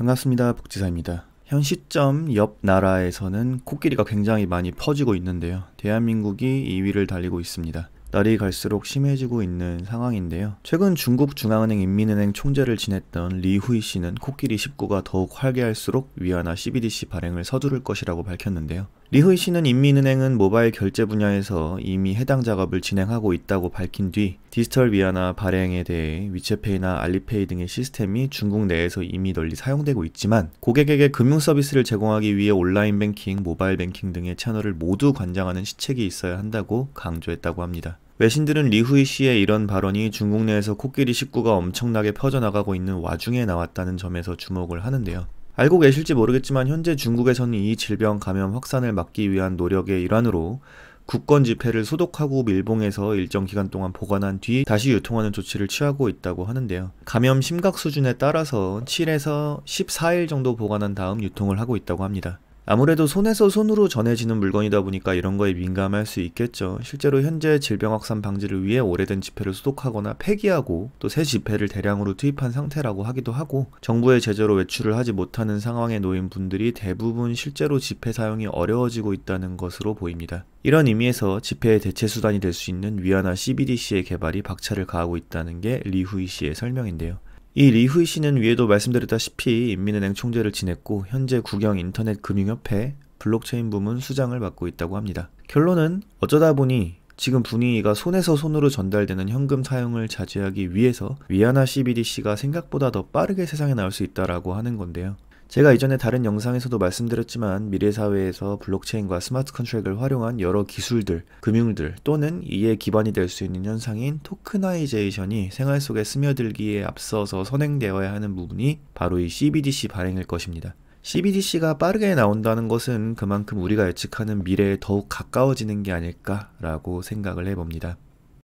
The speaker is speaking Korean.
반갑습니다. 복지사입니다. 현 시점 옆 나라에서는 코끼리가 굉장히 많이 퍼지고 있는데요. 대한민국이 2위를 달리고 있습니다. 날이 갈수록 심해지고 있는 상황인데요. 최근 중국 중앙은행 인민은행 총재를 지냈던 리후이 씨는 코끼리 19가 더욱 활개할수록 위안화 CBDC 발행을 서두를 것이라고 밝혔는데요. 리흐이 씨는 인민은행은 모바일 결제 분야에서 이미 해당 작업을 진행하고 있다고 밝힌 뒤 디지털 위안화 발행에 대해 위챗페이나 알리페이 등의 시스템이 중국 내에서 이미 널리 사용되고 있지만 고객에게 금융 서비스를 제공하기 위해 온라인 뱅킹, 모바일 뱅킹 등의 채널을 모두 관장하는 시책이 있어야 한다고 강조했다고 합니다. 외신들은 리후이 씨의 이런 발언이 중국 내에서 코끼리 식구가 엄청나게 퍼져나가고 있는 와중에 나왔다는 점에서 주목을 하는데요. 알고 계실지 모르겠지만 현재 중국에서는 이 질병 감염 확산을 막기 위한 노력의 일환으로 국권 지폐를 소독하고 밀봉해서 일정 기간 동안 보관한 뒤 다시 유통하는 조치를 취하고 있다고 하는데요. 감염 심각 수준에 따라서 7에서 14일 정도 보관한 다음 유통을 하고 있다고 합니다. 아무래도 손에서 손으로 전해지는 물건이다 보니까 이런 거에 민감할 수 있겠죠. 실제로 현재 질병 확산 방지를 위해 오래된 지폐를 소독하거나 폐기하고 또 새 지폐를 대량으로 투입한 상태라고 하기도 하고 정부의 제재로 외출을 하지 못하는 상황에 놓인 분들이 대부분 실제로 지폐 사용이 어려워지고 있다는 것으로 보입니다. 이런 의미에서 지폐의 대체 수단이 될 수 있는 위안화 CBDC의 개발이 박차를 가하고 있다는 게 리후이 씨의 설명인데요. 이 리후이 씨는 위에도 말씀드렸다시피 인민은행 총재를 지냈고 현재 국영인터넷금융협회 블록체인 부문 수장을 맡고 있다고 합니다. 결론은 어쩌다 보니 지금 분위기가 손에서 손으로 전달되는 현금 사용을 자제하기 위해서 위안화 CBDC가 생각보다 더 빠르게 세상에 나올 수 있다라고 하는 건데요. 제가 이전에 다른 영상에서도 말씀드렸지만 미래 사회에서 블록체인과 스마트 컨트랙을 활용한 여러 기술들, 금융들 또는 이에 기반이 될 수 있는 현상인 토크나이제이션이 생활 속에 스며들기에 앞서서 선행되어야 하는 부분이 바로 이 CBDC 발행일 것입니다. CBDC가 빠르게 나온다는 것은 그만큼 우리가 예측하는 미래에 더욱 가까워지는 게 아닐까라고 생각을 해봅니다.